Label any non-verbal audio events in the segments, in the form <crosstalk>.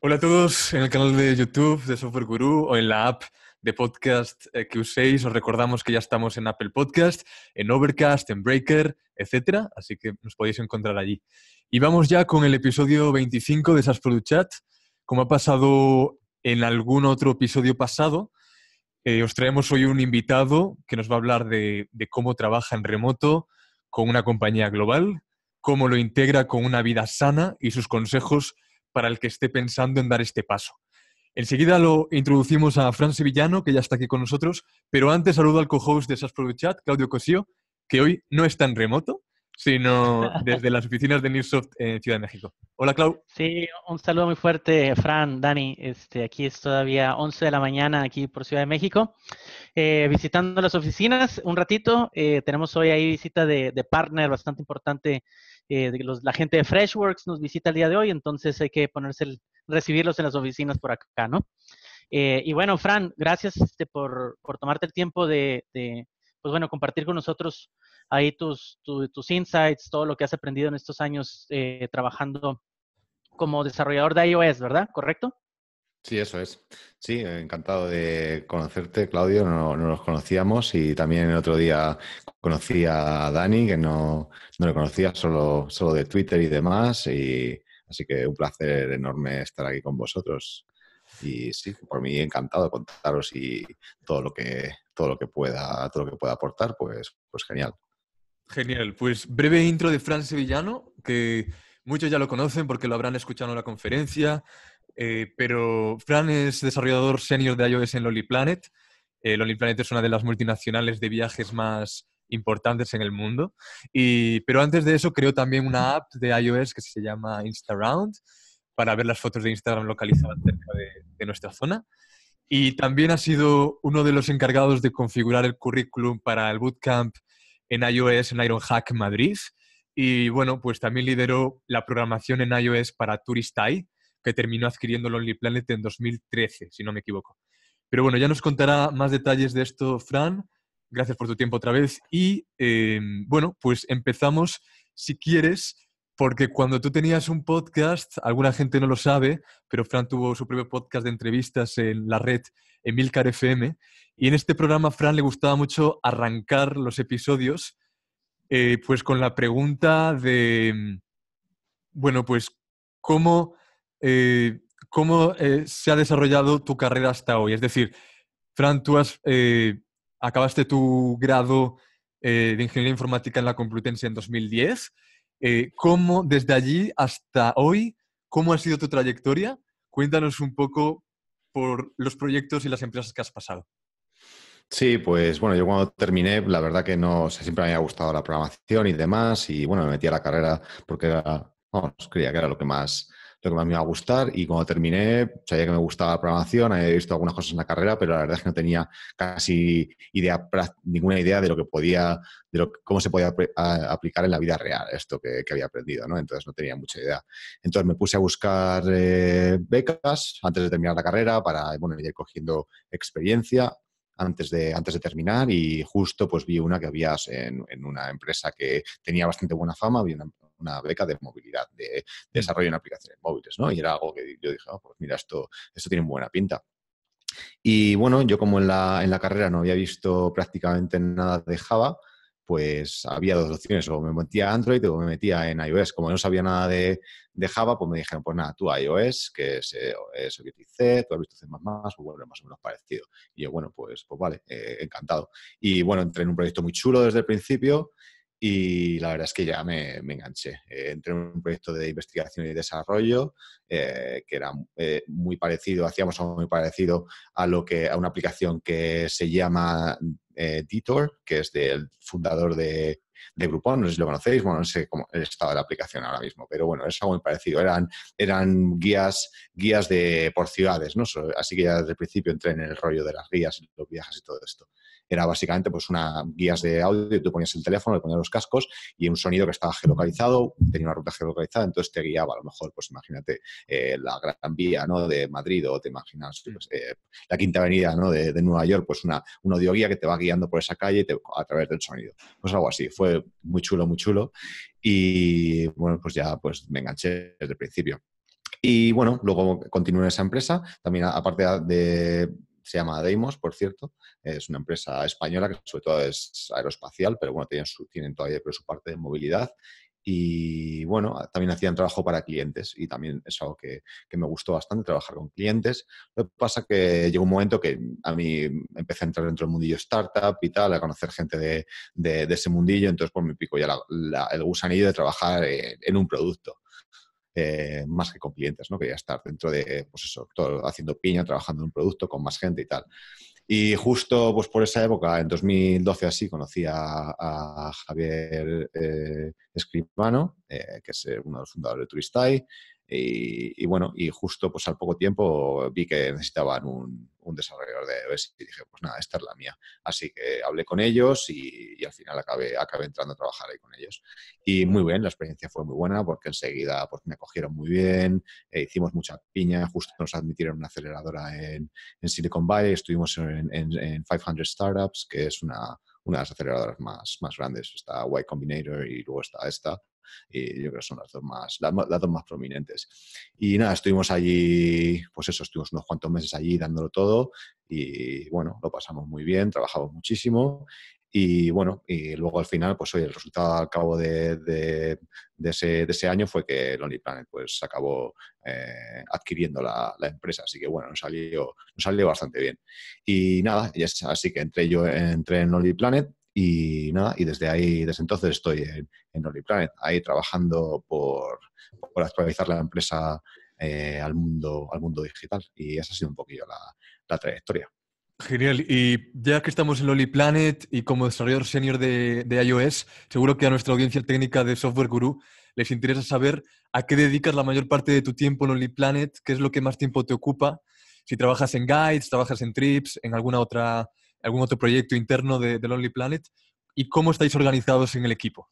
Hola a todos en el canal de YouTube de Software Guru o en la app de podcast eh, que uséis. Os recordamos que ya estamos en Apple Podcast, en Overcast, en Breaker, etcétera, así que nos podéis encontrar allí. Y vamos ya con el episodio 25 de SAS Chat. Como ha pasado en algún otro episodio pasado, eh, os traemos hoy un invitado que nos va a hablar de cómo trabaja en remoto con una compañía global, cómo lo integra con una vida sana y sus consejos para el que esté pensando en dar este paso. Enseguida lo introducimos a Fran Sevillano, que ya está aquí con nosotros, pero antes saludo al co-host de SAS Chat, Claudio Cosío, que hoy no está en remoto, sino <laughs> desde las oficinas de Newsoft en Ciudad de México. Hola, Clau. Sí, un saludo muy fuerte, Fran, Dani. Este, aquí es todavía 11 de la mañana, aquí por Ciudad de México, eh, visitando las oficinas un ratito. Eh, tenemos hoy ahí visita de, de partner bastante importante eh, la gente de Freshworks nos visita el día de hoy, entonces hay que ponerse recibirlos en las oficinas por acá, ¿no? Eh, y bueno, Fran, gracias este, por, por, tomarte el tiempo de, pues bueno, compartir con nosotros ahí tus, tus insights, todo lo que has aprendido en estos años eh, trabajando como desarrollador de iOS, ¿verdad? ¿Correcto? Sí, eso es. Sí, encantado de conocerte, Claudio. No, nos conocíamos y también el otro día conocí a Dani, que no, no le conocía, solo, solo de Twitter y demás. Y, así que un placer enorme estar aquí con vosotros. Y sí, por mí encantado de contaros y todo lo que, todo lo que pueda, todo lo que pueda aportar, pues, pues genial. Genial. Pues breve intro de Fran Sevillano, que muchos ya lo conocen porque lo habrán escuchado en la conferencia eh, pero Fran es desarrollador senior de iOS en eh, Lonely Planet. es una de las multinacionales de viajes más importantes en el mundo. pero antes de eso creó también una app de iOS que se llama InstaRound para ver las fotos de Instagram localizadas cerca de, de nuestra zona. Y también ha sido uno de los encargados de configurar el currículum para el bootcamp en iOS en Ironhack Madrid. Y bueno, pues también lideró la programación en iOS para Touristai, que terminó adquiriendo Lonely Planet en 2013, si no me equivoco. Pero bueno, ya nos contará más detalles de esto, Fran. Gracias por tu tiempo otra vez. Y em, bueno, pues empezamos, si quieres, porque cuando tú tenías un podcast, alguna gente no lo sabe, pero Fran tuvo su propio podcast de entrevistas en la red Emilcar FM. Y en este programa Fran le gustaba mucho arrancar los episodios eh, pues con la pregunta de, bueno, pues, ¿cómo eh, cómo eh, se ha desarrollado tu carrera hasta hoy. Es decir, Fran, tú has, eh, acabaste tu grado de Ingeniería Informática en la Complutense en 2010. ¿Cómo desde allí hasta hoy, cómo ha sido tu trayectoria? Cuéntanos un poco por los proyectos y las empresas que has pasado. Sí, pues bueno, yo cuando terminé, la verdad que no siempre me había gustado la programación y demás, y bueno, me metí a la carrera porque era, creía que era lo que más lo que me iba a gustar y cuando terminé sabía que me gustaba la programación, había visto algunas cosas en la carrera, pero la verdad es que no tenía casi idea, ninguna idea de lo que podía, de lo, cómo se podía aplicar en la vida real esto que, había aprendido, ¿no? Entonces no tenía mucha idea. Entonces me puse a buscar eh, becas antes de terminar la carrera para, bueno, ir cogiendo experiencia antes de, antes de terminar y justo pues vi una que había en, una empresa que tenía bastante buena fama, había una beca de movilidad, de, mm. desarrollo en aplicaciones móviles, ¿no? Y era algo que yo dije, oh, pues mira, esto, esto tiene buena pinta. Y bueno, yo como en la, en la carrera no había visto prácticamente nada de Java, pues había dos opciones, o me metía a Android o me metía en iOS. Como no sabía nada de, de Java, pues me dijeron, pues nada, tú iOS, que es, eh, es C, tú has visto C++, pues bueno, más o menos parecido. Y yo, bueno, pues, pues vale, eh, encantado. Y bueno, entré en un proyecto muy chulo desde el principio, y la verdad es que ya me, enganché. Eh, entré en un proyecto de investigación y desarrollo eh, que era eh, muy parecido, hacíamos algo muy parecido a, lo que, a una aplicación que se llama Ditor, que es del fundador de, de Groupon, no sé si lo conocéis, bueno, no sé cómo el estado de la aplicación ahora mismo, pero bueno, es algo muy parecido. Eran, eran guías, guías de, por ciudades, ¿no? Así que ya desde el principio entré en el rollo de las guías los viajes y todo esto era básicamente pues una guías de audio, tú ponías el teléfono, le ponías los cascos y un sonido que estaba geolocalizado, tenía una ruta geolocalizada, entonces te guiaba a lo mejor, pues imagínate eh, la Gran Vía ¿no? de Madrid o te imaginas pues, eh, la Quinta Avenida ¿no? de, de, Nueva York, pues una, un guía que te va guiando por esa calle a través del sonido. Pues algo así, fue muy chulo, muy chulo y bueno, pues ya pues me enganché desde el principio. Y bueno, luego continué en esa empresa, también aparte de se llama Deimos, por cierto, es una empresa española que sobre todo es aeroespacial, pero bueno, tienen, tienen todavía pero su parte de movilidad y bueno, ah, también hacían trabajo para clientes y también es algo que, me gustó bastante, trabajar con clientes. Lo que pasa que llegó un momento que a mí empecé a entrar dentro del mundillo startup y tal, a conocer gente de, de, ese mundillo, entonces por pues, mi pico ya el gusanillo de trabajar eh, en un producto. Eh, más que con clientes, ¿no? Quería estar dentro de, pues eso, todo, haciendo piña, trabajando en un producto con más gente y tal. Y justo pues por esa época, en 2012 así, conocí a, Javier eh, Escribano, eh, que es eh, uno de los fundadores de Turistai, eh, y, bueno, y justo pues al poco tiempo vi que necesitaban un, un desarrollador de iOS y dije, pues nada, esta es la mía. Así que hablé con ellos y, al final acabé, acabé, entrando a trabajar ahí con ellos. Y muy bien, la experiencia fue muy buena porque enseguida pues me acogieron muy bien, eh, hicimos mucha piña, justo nos admitieron una aceleradora en, en Silicon Valley, estuvimos en, en, 500 Startups, que es una, una de las aceleradoras más, más grandes. Está Y Combinator y luego está esta y yo creo que son las dos más, las, más prominentes. Y nada, estuvimos allí, pues eso, estuvimos unos cuantos meses allí dándolo todo y bueno, lo pasamos muy bien, trabajamos muchísimo. Y bueno, y luego al final, pues oye, el resultado al cabo de, ese, año fue que Lonely Planet pues acabó eh, adquiriendo la, empresa. Así que bueno, nos salió, nos salió bastante bien. Y nada, es, así que entré yo entré en Lonely Planet y nada, y desde ahí, desde entonces estoy en, OnlyPlanet, ahí trabajando por, actualizar la empresa eh, al, mundo, digital. Y esa ha sido un poquillo la, trayectoria. Genial. Y ya que estamos en OnlyPlanet y como desarrollador senior de, iOS, seguro que a nuestra audiencia técnica de Software Guru les interesa saber a qué dedicas la mayor parte de tu tiempo en OnlyPlanet, qué es lo que más tiempo te ocupa, si trabajas en guides, trabajas en trips, en alguna otra algún otro proyecto interno de, Lonely Planet y cómo estáis organizados en el equipo.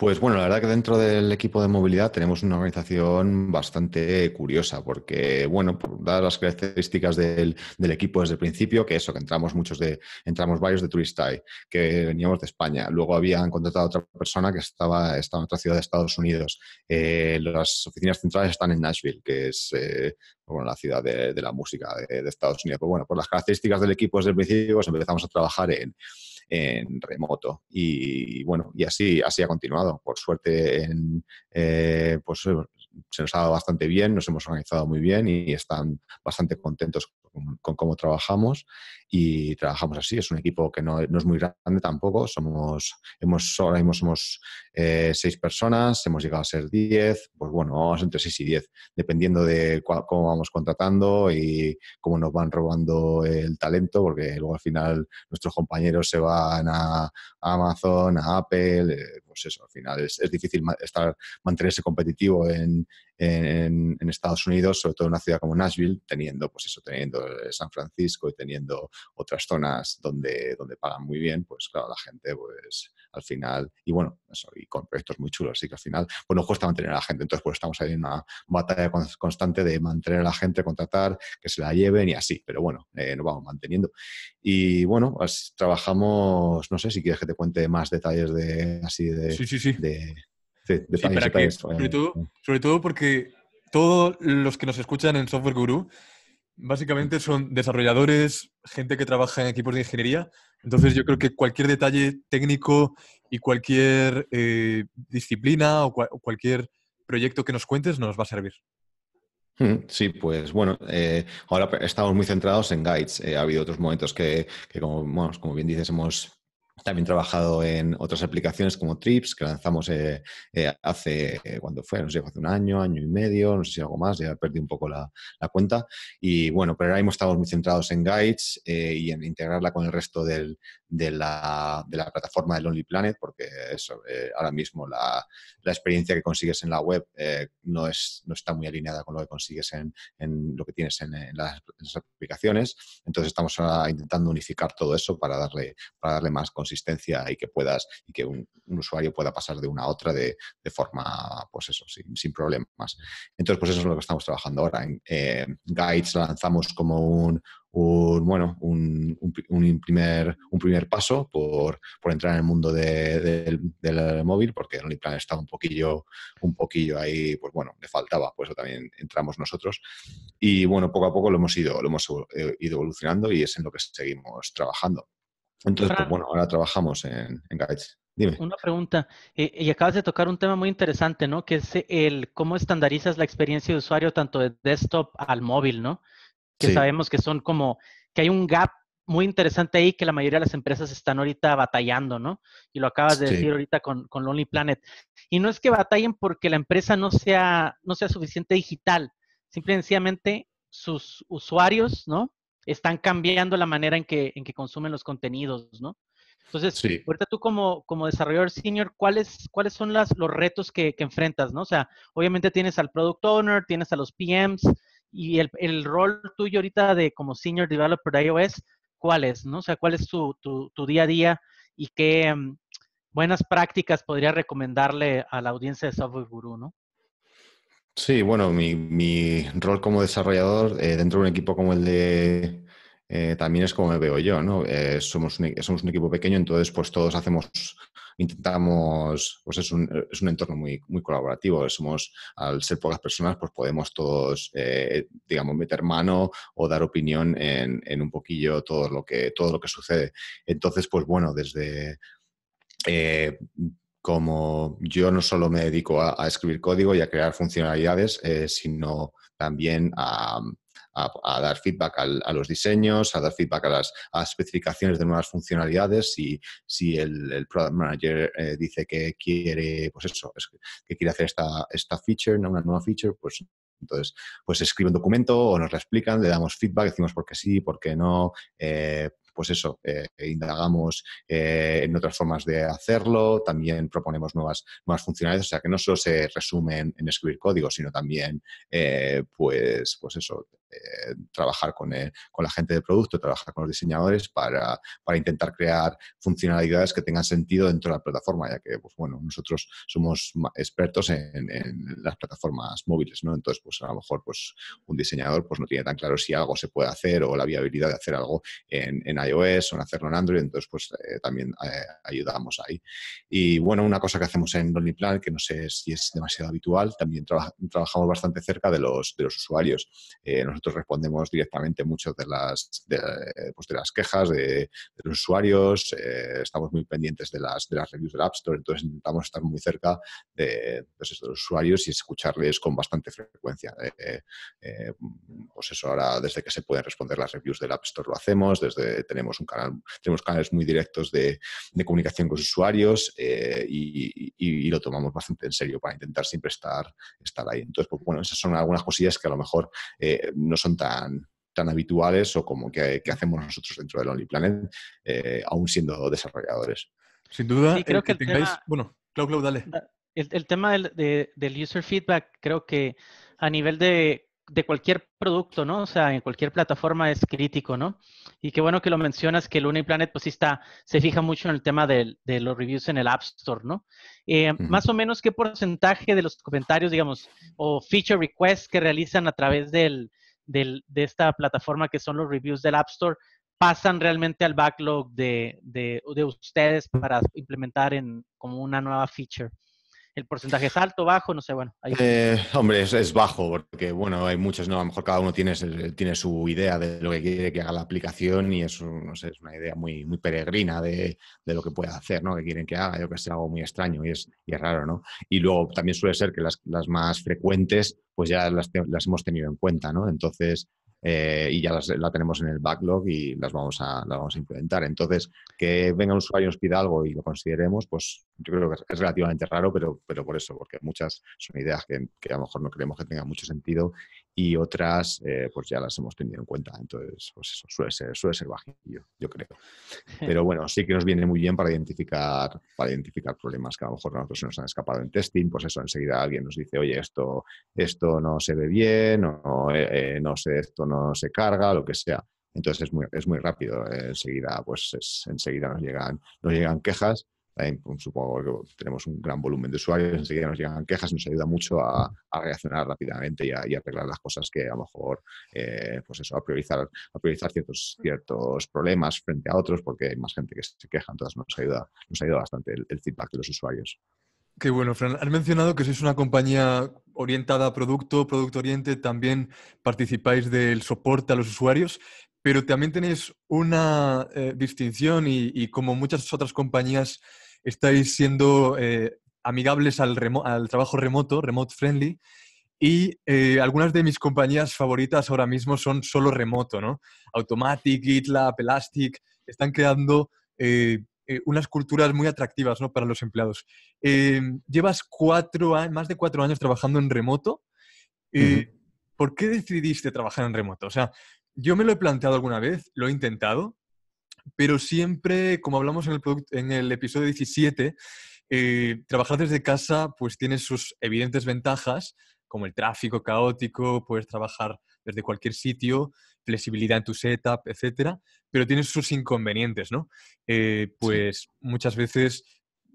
Pues bueno, la verdad que dentro del equipo de movilidad tenemos una organización bastante curiosa, porque bueno, dadas las características del, equipo desde el principio, que eso, que entramos muchos de, entramos varios de Turistai, eh, que veníamos de España, luego habían contratado a otra persona que estaba, estaba en otra ciudad de Estados Unidos. Eh, las oficinas centrales están en Nashville, que es eh, la ciudad de, la música de, Estados Unidos. Pero bueno, por las características del equipo desde el principio, pues empezamos a trabajar en en remoto. Y bueno, y así, así ha continuado. Por suerte, en, eh, pues se nos ha dado bastante bien, nos hemos organizado muy bien y están bastante contentos con, cómo trabajamos y trabajamos así. Es un equipo que no, es muy grande tampoco. Somos, hemos, ahora mismo somos eh, seis personas, hemos llegado a ser diez, pues bueno, vamos entre seis y diez, dependiendo de cómo vamos contratando y cómo nos van robando el talento, porque luego al final nuestros compañeros se van a, Amazon, a Apple, eh, pues eso, al final es, difícil estar, mantenerse competitivo en, en, Estados Unidos, sobre todo en una ciudad como Nashville, teniendo, pues eso, teniendo eh, San Francisco y teniendo otras zonas donde, donde pagan muy bien, pues claro, la gente, pues al final, y bueno, y con proyectos muy chulos, así que al final, pues nos cuesta mantener a la gente, entonces pues estamos ahí en una batalla constante de mantener a la gente, contratar, que se la lleven y así, pero bueno, eh, nos vamos manteniendo. Y bueno, pues, trabajamos, no sé si quieres que te cuente más detalles de así de, sí, sí, sí. de este, eh, sí, sobre, todo, porque todos los que nos escuchan en Software Guru básicamente son desarrolladores, gente que trabaja en equipos de ingeniería. Entonces yo creo que cualquier detalle técnico y cualquier eh, disciplina o, cualquier proyecto que nos cuentes nos va a servir. Mm, sí, pues bueno, eh, ahora estamos muy centrados en guides. ha habido otros momentos que, como, como bien dices, hemos también he trabajado en otras aplicaciones como Trips, que lanzamos eh, eh, hace, eh, cuando fue? No sé, hace un año, año y medio, no sé si algo más, ya perdí un poco la, la cuenta. Y bueno, pero ahora mismo estamos muy centrados en Guides y en integrarla con el resto del, de la, de la plataforma de Lonely Planet, porque eso, eh, ahora mismo la, la, experiencia que consigues en la web eh, no, es, no está muy alineada con lo que consigues en, en lo que tienes en, las, aplicaciones. Entonces estamos intentando unificar todo eso para darle, para darle más consistencia y que puedas, y que un, usuario pueda pasar de una a otra de, de forma, pues eso, sin, problemas. Entonces, pues eso es lo que estamos trabajando ahora. En eh, Guides lanzamos como un, un, bueno, un, primer, un primer paso por, entrar en el mundo del, móvil, porque el plan estaba un poquillo, un poquillo ahí, pues bueno, le faltaba, por eso también entramos nosotros. Y bueno, poco a poco lo hemos ido, lo hemos eh, ido evolucionando y es en lo que seguimos trabajando. Entonces, pues bueno, ahora trabajamos en, en Guides. Dime. Una pregunta, eh, y acabas de tocar un tema muy interesante, ¿no? Que es el cómo estandarizas la experiencia de usuario tanto de desktop al móvil, ¿no? que sabemos que son como, que hay un gap muy interesante ahí que la mayoría de las empresas están ahorita batallando, ¿no? Y lo acabas de decir ahorita con, con Lonely Planet. Y no es que batallen porque la empresa no sea, no sea suficiente digital, sencillamente, sus usuarios, ¿no? Están cambiando la manera en que, consumen los contenidos, ¿no? Entonces, ahorita tú como, desarrollador senior, ¿cuáles, cuáles son las, los retos que, enfrentas, ¿no? O sea, obviamente tienes al product owner, tienes a los PMs, y el, rol tuyo ahorita de como Senior Developer de iOS, ¿cuál es? ¿no? O sea, ¿cuál es tu, día a día y qué mm, buenas prácticas podría recomendarle a la audiencia de Software Guru, no? Sí, bueno, mi, rol como desarrollador eh, dentro de un equipo como el de eh, también es como me veo yo, ¿no? Eh, somos, un, e, somos un equipo pequeño, entonces pues todos hacemos, intentamos, pues es un, entorno muy, muy colaborativo, somos, al ser pocas personas, pues podemos todos, eh, digamos, meter mano o dar opinión en, un poquillo todo lo, que, todo lo que sucede. Entonces, pues bueno, desde como yo no solo me dedico a, escribir código y a crear funcionalidades, sino también a, a, dar feedback a los diseños, a dar feedback a las, especificaciones de nuevas funcionalidades. Si, si el, product manager eh, dice que quiere, pues eso, que quiere hacer esta, esta feature, una nueva feature, pues entonces, pues escribe un documento o nos lo explican, le damos feedback, decimos por qué sí, por qué no, eh, pues eso, eh, indagamos en otras formas de hacerlo, también proponemos nuevas, nuevas funcionalidades, o sea que no solo se resumen en escribir código, sino también, pues, pues eso, eh, trabajar con, con, la gente de producto, trabajar con los diseñadores para, para, intentar crear funcionalidades que tengan sentido dentro de la plataforma, ya que, pues bueno, nosotros somos expertos en, las plataformas móviles, ¿no? Entonces, pues a lo mejor pues, un diseñador pues, no tiene tan claro si algo se puede hacer o la viabilidad de hacer algo en, iOS o en hacerlo en Android, entonces pues eh, también eh, ayudamos ahí. Y bueno, una cosa que hacemos en Lonely Plan, que no sé si es demasiado habitual, también trabajamos bastante cerca de los, de los usuarios. Nosotros nosotros respondemos directamente muchos de las, pues, de, las quejas de, los usuarios, eh, estamos muy pendientes de las, de las reviews del App Store, entonces intentamos estar muy cerca de, pues los usuarios y escucharles con bastante frecuencia. Eh, eh, pues eso ahora, desde que se pueden responder las reviews del App Store lo hacemos, desde tenemos un canal, tenemos canales muy directos de, comunicación con los usuarios y, lo tomamos bastante en serio para intentar siempre estar, estar ahí. Entonces, pues bueno, esas son algunas cosillas que a lo mejor no son tan, tan habituales o como que, hacemos nosotros dentro del OnlyPlanet, eh, aún siendo desarrolladores. Sin duda, creo eh, que, el Bueno, Clau, dale. El, tema del, user feedback, creo que a nivel de, cualquier producto, ¿no? O sea, en cualquier plataforma es crítico, ¿no? Y qué bueno que lo mencionas, que el OnlyPlanet pues sí está, se fija mucho en el tema de, los reviews en el App Store, ¿no? Eh, más o menos, ¿qué porcentaje de los comentarios, digamos, o feature requests que realizan a través del, de esta plataforma que son los reviews del App Store pasan realmente al backlog de, ustedes para implementar en, como una nueva feature el porcentaje es alto, bajo, no sé, bueno. Eh, hombre, es, bajo, porque bueno, hay muchos, ¿no? A lo mejor cada uno tiene, eh, tiene su idea de lo que quiere que haga la aplicación y eso no sé, es una idea muy, muy peregrina de, lo que puede hacer, ¿no? Que quieren que haga, yo que sé, algo muy extraño y es, raro, ¿no? Y luego también suele ser que las, más frecuentes, pues ya las, las hemos tenido en cuenta, ¿no? Entonces, eh, y ya las, la tenemos en el backlog y las vamos, a, las vamos a implementar. Entonces, que venga un usuario y nos pida algo y lo consideremos, pues yo creo que es relativamente raro, pero, pero por eso, porque muchas son ideas que, que a lo mejor no creemos que tengan mucho sentido y otras eh, pues ya las hemos tenido en cuenta. Entonces, pues eso suele ser, suele bajillo, yo creo. <laughs> Pero bueno, sí que nos viene muy bien para identificar, para identificar problemas que a lo mejor a nosotros nos han escapado en testing, pues eso enseguida alguien nos dice, oye, esto, esto no se ve bien, o eh, eh, no sé, esto no se carga, lo que sea. Entonces es muy, rápido, enseguida, pues enseguida nos llegan, nos llegan quejas también pues, supongo que tenemos un gran volumen de usuarios, enseguida nos llegan quejas, nos ayuda mucho a, reaccionar rápidamente y a, arreglar las cosas que a lo mejor, eh, pues eso, a priorizar, a priorizar ciertos, problemas frente a otros, porque hay más gente que se queja, entonces nos ayuda, nos ayuda bastante el, feedback de los usuarios. Qué bueno, Fran. Has mencionado que sois una compañía orientada a producto, producto oriente, también participáis del soporte a los usuarios pero también tenéis una eh, distinción y, como muchas otras compañías estáis siendo eh, amigables al, trabajo remoto, remote friendly, y eh, algunas de mis compañías favoritas ahora mismo son solo remoto, ¿no? Automatic, GitLab, Elastic, están creando unas culturas muy atractivas ¿no? para los empleados. Em, llevas cuatro más de cuatro años trabajando en remoto. ¿Por qué decidiste trabajar en remoto? O sea, yo me lo he planteado alguna vez, lo he intentado, pero siempre, como hablamos en el, episodio 17, eh, trabajar desde casa pues tiene sus evidentes ventajas, como el tráfico caótico, puedes trabajar desde cualquier sitio, flexibilidad en tu setup, etcétera, pero tiene sus inconvenientes, ¿no? Eh, pues muchas veces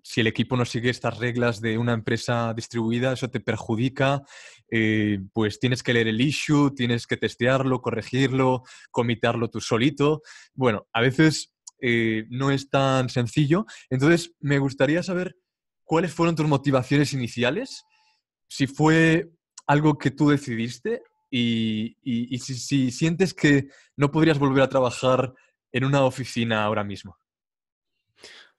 si el equipo no sigue estas reglas de una empresa distribuida, eso te perjudica, eh, pues tienes que leer el issue, tienes que testearlo, corregirlo, comitarlo tú solito. Bueno, a veces eh, no es tan sencillo. Entonces, me gustaría saber cuáles fueron tus motivaciones iniciales, si fue algo que tú decidiste y, si sientes que no podrías volver a trabajar en una oficina ahora mismo.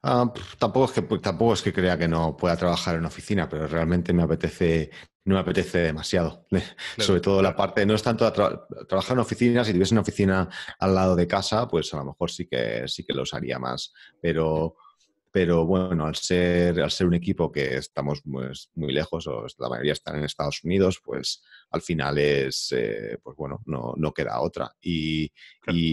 Ah, tampoco, es que, tampoco es que crea que no pueda trabajar en oficina, pero realmente me apetece, no me apetece demasiado. <laughs> Sobre todo la parte, no es tanto trabajar en oficina, si tuviese una oficina al lado de casa, pues a lo mejor sí que, sí que lo haría más, pero pero bueno, al ser, al ser un equipo que estamos pues muy lejos, o la mayoría están en Estados Unidos, pues al final es, eh, pues bueno, no, queda otra. Y,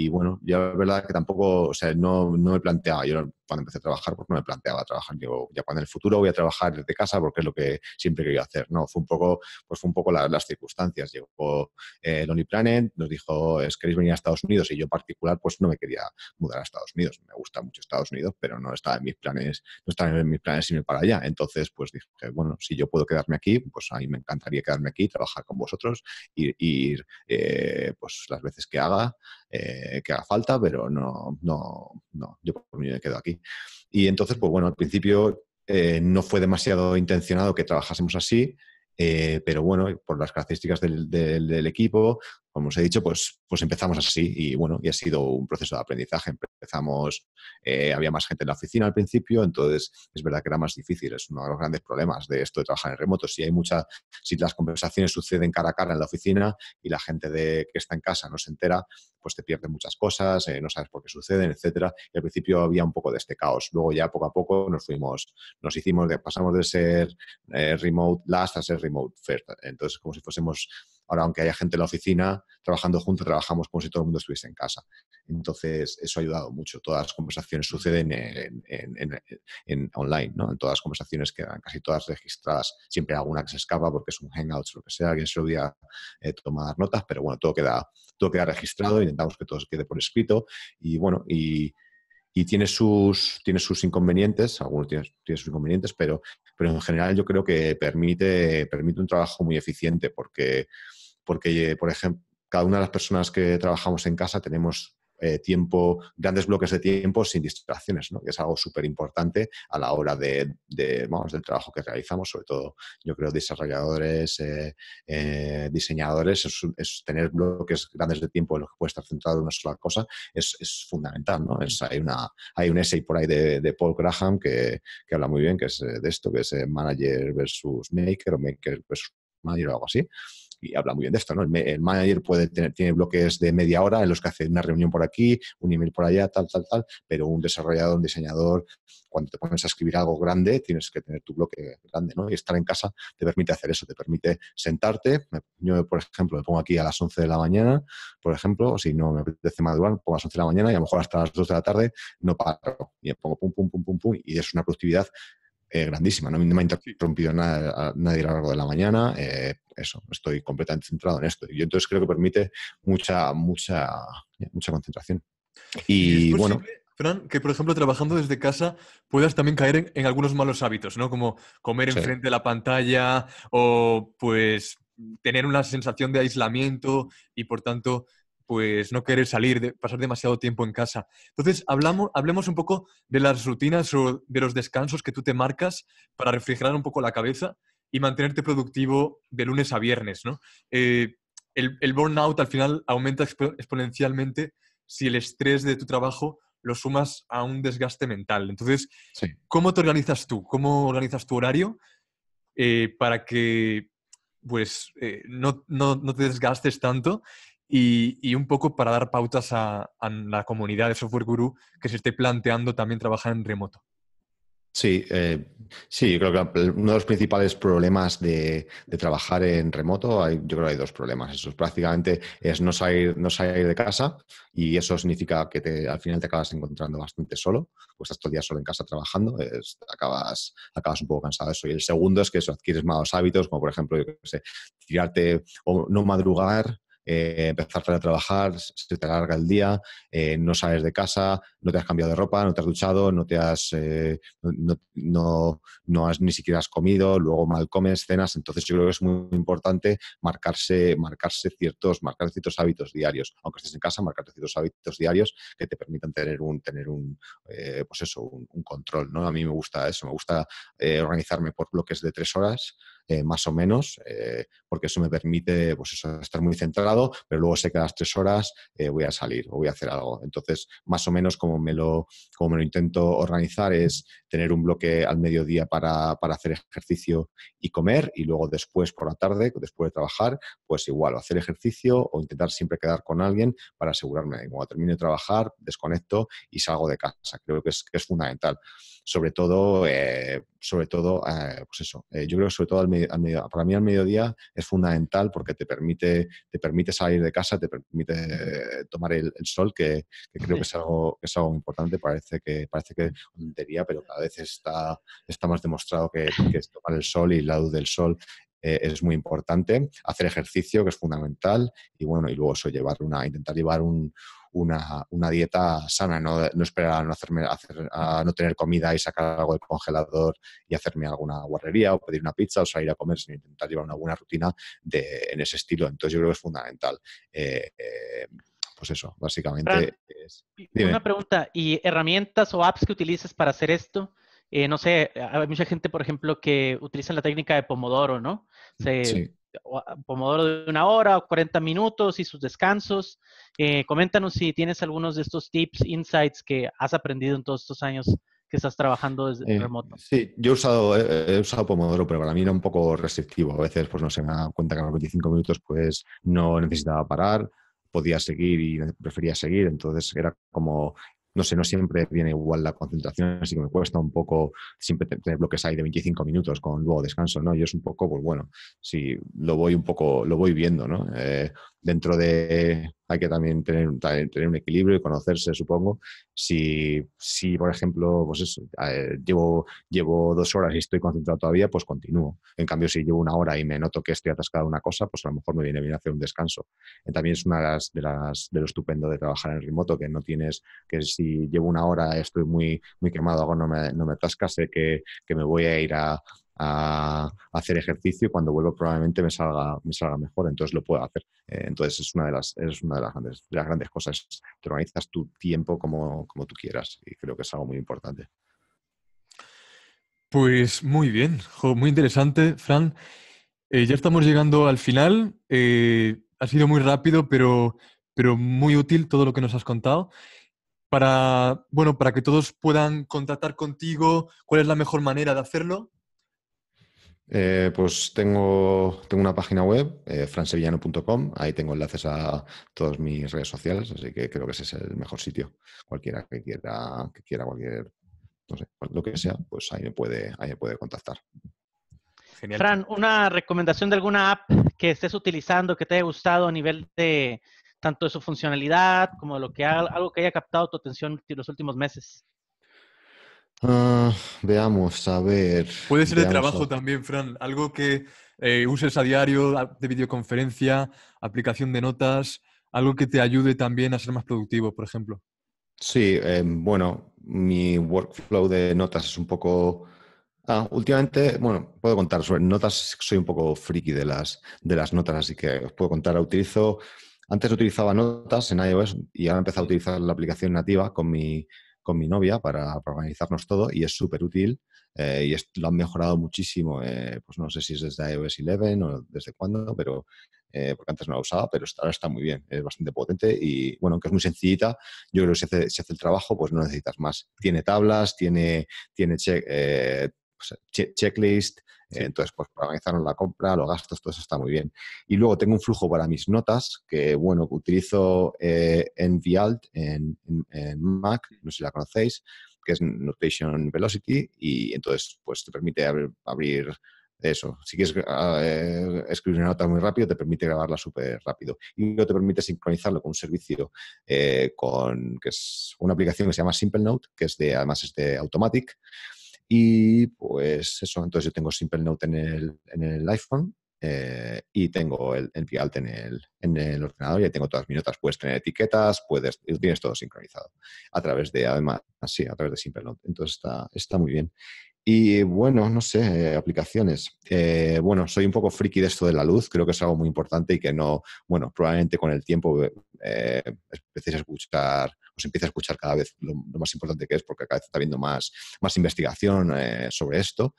bueno, ya es verdad que tampoco, o sea, no, no me planteaba yo cuando empecé a trabajar, porque no me planteaba trabajar. Digo, ya cuando en el futuro voy a trabajar desde casa porque es lo que siempre quería hacer, ¿no? Fue un poco, pues fue un poco las circunstancias. Llegó eh, el Lonely Planet, nos dijo, ¿es queréis venir a Estados Unidos? Y yo en particular, pues no me quería mudar a Estados Unidos. Me gusta mucho Estados Unidos, pero no estaba en mis planes, no estaba en mis planes irme para allá. Entonces, pues dije, bueno, si yo puedo quedarme aquí, pues a mí me encantaría quedarme aquí, trabajar con vosotros, ir, ir eh, pues las veces que haga, eh, que haga falta, pero no, no, no, yo por mí me quedo aquí. Y entonces, pues bueno, al principio eh, no fue demasiado intencionado que trabajásemos así, eh, pero bueno, por las características del, del, equipo, como os he dicho, pues, pues empezamos así y bueno, y ha sido un proceso de aprendizaje. Empezamos, eh, había más gente en la oficina al principio, entonces es verdad que era más difícil, es uno de los grandes problemas de esto de trabajar en remoto. Si hay muchas, si las conversaciones suceden cara a cara en la oficina y la gente de, que está en casa no se entera, pues te pierdes muchas cosas, eh, no sabes por qué suceden, etcétera. Y al principio había un poco de este caos. Luego ya poco a poco nos fuimos, nos hicimos, pasamos de ser eh, remote last a ser remote first. Entonces, como si fuésemos Ahora, aunque haya gente en la oficina trabajando juntos, trabajamos como si todo el mundo estuviese en casa. Entonces, eso ha ayudado mucho. Todas las conversaciones suceden en, online, ¿no? En todas las conversaciones quedan casi todas registradas. Siempre hay alguna que se escapa porque es un hangout o lo que sea, alguien se olvida eh, tomar notas, pero bueno, todo queda, todo queda registrado, intentamos que todo quede por escrito y bueno, y tiene sus, tiene sus inconvenientes, algunos tienen, sus inconvenientes, pero, pero en general yo creo que permite, permite un trabajo muy eficiente porque porque, eh, por ejemplo, cada una de las personas que trabajamos en casa tenemos eh, tiempo, grandes bloques de tiempo sin distracciones, ¿no? que es algo súper importante a la hora de, vamos, del trabajo que realizamos, sobre todo yo creo desarrolladores, eh, diseñadores, es, tener bloques grandes de tiempo en los que puedes estar centrado en una sola cosa, es, es fundamental. ¿no? hay, una, hay un essay por ahí de, Paul Graham que, que, habla muy bien que es de esto, que es manager versus maker o maker manager o algo así y habla muy bien de esto, ¿no? El, manager puede tener, tiene bloques de media hora en los que hace una reunión por aquí, un email por allá, tal, tal, tal, pero un desarrollador, un diseñador, cuando te pones a escribir algo grande, tienes que tener tu bloque grande, ¿no? Y estar en casa te permite hacer eso, te permite sentarte. Yo, por ejemplo, me pongo aquí a las 11 de la mañana, por ejemplo, o si no me apetece madrugar, pongo a las 11 de la mañana y a lo mejor hasta las 2 de la tarde no paro. Y me pongo pum, pum, pum, pum, pum, y es una productividad eh, grandísima. No, me ha interrumpido nada, a nadie a lo largo de la mañana. Eh, eso, estoy completamente centrado en esto. Y entonces creo que permite mucha, mucha, mucha concentración. Y, bueno. Fran, que por ejemplo trabajando desde casa puedas también caer en, algunos malos hábitos, ¿no? Como comer enfrente de la pantalla o pues tener una sensación de aislamiento y por tanto pues no querer salir, de pasar demasiado tiempo en casa. Entonces, hablamos, hablemos un poco de las rutinas o de los descansos que tú te marcas para refrigerar un poco la cabeza y mantenerte productivo de lunes a viernes, ¿no? Eh, el, burnout al final aumenta exponencialmente si el estrés de tu trabajo lo sumas a un desgaste mental. Entonces, ¿cómo te organizas tú? ¿Cómo organizas tu horario eh, para que pues, eh, no, te desgastes tanto y, un poco para dar pautas a, la comunidad de Software Guru que se esté planteando también trabajar en remoto. Sí, eh, sí, creo que uno de los principales problemas de, trabajar en remoto, yo creo que hay dos problemas. Eso es, prácticamente es no salir, no salir de casa y eso significa que al final te acabas encontrando bastante solo, pues estás todo el día solo en casa trabajando, acabas, acabas un poco cansado de eso. Y el segundo es que eso, adquieres malos hábitos, como por ejemplo, yo sé, tirarte o no madrugar, eh, empezar a trabajar, se te alarga el día, eh, no sales de casa, no te has cambiado de ropa, no te has duchado, no te has, eh, no, has ni siquiera has comido, luego mal comes, cenas. Entonces yo creo que es muy importante marcarse, marcarse ciertos, marcar ciertos hábitos diarios, aunque estés en casa, marcar ciertos hábitos diarios que te permitan tener un, tener un, eh, pues eso, un, control. A mí me gusta eso, me gusta organizarme por bloques de tres horas eh, más o menos, eh, porque eso me permite pues estar muy centrado, pero luego sé que a las tres horas eh, voy a salir o voy a hacer algo. Entonces, más o menos como me lo, como me lo intento organizar es tener un bloque al mediodía para, hacer ejercicio y comer, y luego después por la tarde, después de trabajar, pues igual, hacer ejercicio o intentar siempre quedar con alguien para asegurarme. de cuando termine de trabajar, desconecto y salgo de casa. Creo que es, fundamental. Sobre todo, sobre todo, pues eso, yo creo sobre todo al para mí al mediodía es fundamental porque te permite, te permite salir de casa, te permite tomar el, sol, que, creo que es algo, es algo importante. Parece que, parece que tontería, pero cada vez está, está más demostrado que, tomar el sol y la luz del sol eh, es muy importante. Hacer ejercicio, que es fundamental, y bueno, y luego eso, llevar una, intentar llevar un, una, una dieta sana, no, no esperar a no, hacerme, hacer, a no tener comida y sacar algo del congelador y hacerme alguna guarrería o pedir una pizza o salir a comer, sino intentar llevar una buena rutina de, en ese estilo. Entonces yo creo que es fundamental. Eh, eh, pues eso, básicamente. una pregunta, ¿y herramientas o apps que utilices para hacer esto? Eh, no sé, hay mucha gente, por ejemplo, que utiliza la técnica de Pomodoro, ¿no? Ah, pomodoro de una hora o 40 minutos y sus descansos. Eh, coméntanos si tienes algunos de estos tips, insights que has aprendido en todos estos años que estás trabajando desde eh, remoto. Sí, yo he usado, he, usado Pomodoro, pero para mí era un poco restrictivo. A veces pues no se me da cuenta que a los 25 minutos pues no necesitaba parar podía seguir y prefería seguir. Entonces era como no sé, no siempre viene igual la concentración, así que me cuesta un poco siempre tener bloques ahí de 25 minutos con luego descanso, ¿no? Yo es un poco, pues bueno, si lo voy un poco, lo voy viendo, ¿no? Eh, dentro de hay que también tener, tener un equilibrio y conocerse, supongo. Si, si por ejemplo, pues eh, llevo, llevo dos horas y estoy concentrado todavía, pues continúo. En cambio, si llevo una hora y me noto que estoy atascado en una cosa, pues a lo mejor me viene bien hacer un descanso. Eh, también es una de las, de las, lo estupendo de trabajar en remoto, que no tienes, que si llevo una hora estoy muy, muy quemado, algo no me, no me atasca, sé que, que me voy a ir a, a hacer ejercicio y cuando vuelvo probablemente me salga, me salga mejor, entonces lo puedo hacer. Eh, entonces es una de las, una las, grandes, grandes cosas, te organizas tu tiempo como, tú quieras y creo que es algo muy importante. Pues muy bien, muy interesante, Fran. Eh, ya estamos llegando al final. Eh, ha sido muy rápido, pero, pero muy útil todo lo que nos has contado. Para, bueno, para que todos puedan contactar contigo, ¿cuál es la mejor manera de hacerlo? Eh, pues tengo, tengo una página web, eh, fransevillano.com, ahí tengo enlaces a todas mis redes sociales, así que creo que ese es el mejor sitio. Cualquiera que quiera, que quiera cualquier, no sé, lo que sea, pues ahí me puede, ahí puede contactar. Genial. Fran, una recomendación de alguna app que estés utilizando, que te haya gustado a nivel de tanto de su funcionalidad como de lo que algo que haya captado tu atención en los últimos meses. Ah, veamos, a ver. Puede ser de trabajo también, Fran. Algo que eh, uses a diario, de videoconferencia, aplicación de notas, algo que te ayude también a ser más productivo, por ejemplo. Sí, em, bueno, mi workflow de notas es un poco. Ah, últimamente, bueno, puedo contar sobre notas, soy un poco friki de las, de las notas, así que os puedo contar. Utilizo, antes utilizaba notas en iOS y ahora he empezado a utilizar la aplicación nativa con mi con mi novia para, organizarnos todo y es súper útil eh, y lo han mejorado muchísimo. Eh, pues no sé si es desde iOS 11 o desde cuándo, pero eh, porque antes no lo usaba, pero ahora está muy bien, es bastante potente y bueno, aunque es muy sencillita. Yo creo que si hace, el trabajo, pues no necesitas más. Tiene tablas, tiene, tiene check, pues, eh, checklist, eh, entonces pues organizaron la compra, los gastos, todo eso está muy bien. Y luego tengo un flujo para mis notas que, bueno, utilizo eh, en Vialt, en, Mac, no sé si la conocéis, que es Notation Velocity y entonces pues te permite abrir, eso. Si quieres escribir una nota muy rápido, te permite grabarla súper rápido. Y luego te permite sincronizarlo con un servicio, con, que es una aplicación que se llama Simple Note que es de, además es de Automatic, y pues eso, entonces yo tengo Simple Note en el, en el iPhone eh, y tengo el, el Pialt en el, en el ordenador y ahí tengo todas mis notas. Puedes tener etiquetas, puedes, tienes todo sincronizado a través de, además, así a través de Simple Note. Entonces está, está muy bien. Y bueno, no sé, eh, aplicaciones. Eh, bueno, soy un poco friki de esto de la luz, creo que es algo muy importante y que no, bueno, probablemente con el tiempo eh, eh a escuchar, os empiece a escuchar cada vez lo, más importante que es, porque cada vez está habiendo más, más investigación sobre esto.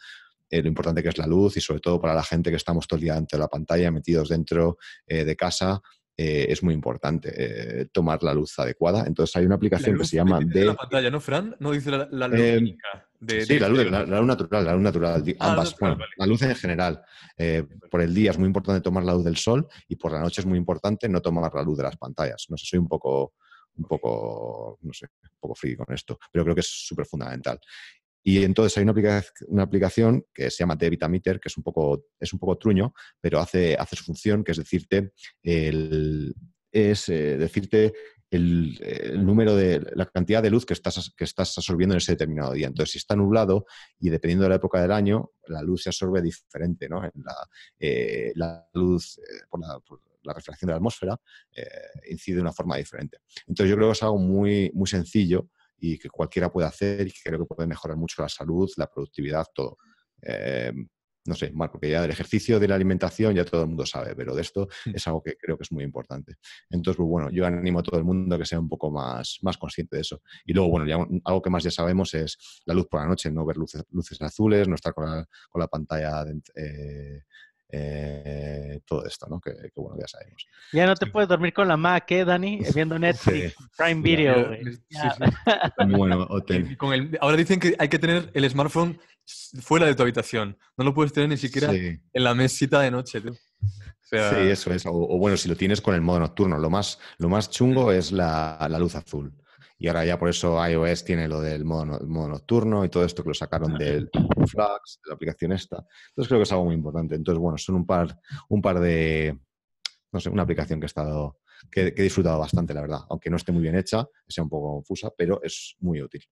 lo importante que es la luz y sobre todo para la gente que estamos todo el día ante la pantalla, metidos dentro de casa, es muy importante tomar la luz adecuada. Entonces hay una aplicación que se llama... De... La pantalla, ¿no, Fran? No dice la, em, sí, este la, luz, natural, la luz natural, ah, ambas. bueno, La luz en general. Eh, por el día es muy importante tomar la luz del sol y por la noche es muy importante no tomar la luz de las pantallas. No sé, soy un poco, un poco, no sé, un poco frío con esto, pero creo que es súper fundamental. Y entonces hay una, aplicación que se llama T-Vitameter, que es un poco, es un poco truño, pero hace, hace su función, que es decirte es eh, decirte el, número de la cantidad de luz que estás, que estás absorbiendo en ese determinado día. Entonces, si está nublado y dependiendo de la época del año, la luz se absorbe diferente, ¿no? En la, eh, luz eh, por, la, por, refracción de la atmósfera eh, incide de una forma diferente. Entonces, yo creo que es algo muy, muy sencillo y que cualquiera puede hacer y que creo que puede mejorar mucho la salud, la productividad, todo no sé, Marco que ya del ejercicio, de la alimentación, ya todo el mundo sabe, pero de esto mm. es algo que creo que es muy importante. Entonces, pues bueno, yo animo a todo el mundo a que sea un poco más, más consciente de eso. Y luego, bueno, ya algo que más ya sabemos es la luz por la noche, no ver luces, luces azules, no estar con la, pantalla eh, eh, todo esto, ¿no? Que, bueno, ya sabemos. Ya no te puedes dormir con la Mac, ¿eh, Dani? Eh, viendo <laughs> Netflix, Prime Video, ahora dicen que hay que tener el smartphone fuera de tu habitación. No lo puedes tener ni siquiera en la mesita de noche, tío. Sí, eso es. O, bueno, si lo tienes con el modo nocturno. Lo más, lo más chungo es la luz azul y ahora ya por eso iOS tiene lo del modo, nocturno y todo esto que lo sacaron del Flux, de la aplicación esta. Entonces creo que es algo muy importante. Entonces, bueno, son un par, un par de, no sé, una aplicación que he estado, que, he disfrutado bastante, la verdad, aunque no esté muy bien hecha, sea un poco confusa, pero es muy útil.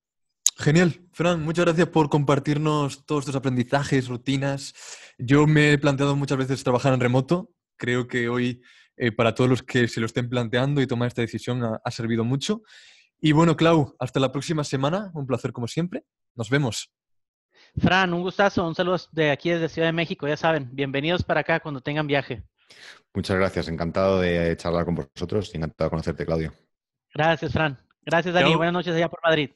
Genial. Fran, muchas gracias por compartirnos todos tus aprendizajes, rutinas. Yo me he planteado muchas veces trabajar en remoto. Creo que hoy, eh, para todos los que se lo estén planteando y tomar esta decisión, ha servido mucho. Y bueno, Clau, hasta la próxima semana. Un placer como siempre. Nos vemos. Fran, un gustazo. Un saludo de aquí desde Ciudad de México. Ya saben, bienvenidos para acá cuando tengan viaje. Muchas gracias. Encantado de charlar con vosotros y encantado de conocerte, Claudio. Gracias, Fran. Gracias, Dani. Buenas noches allá por Madrid.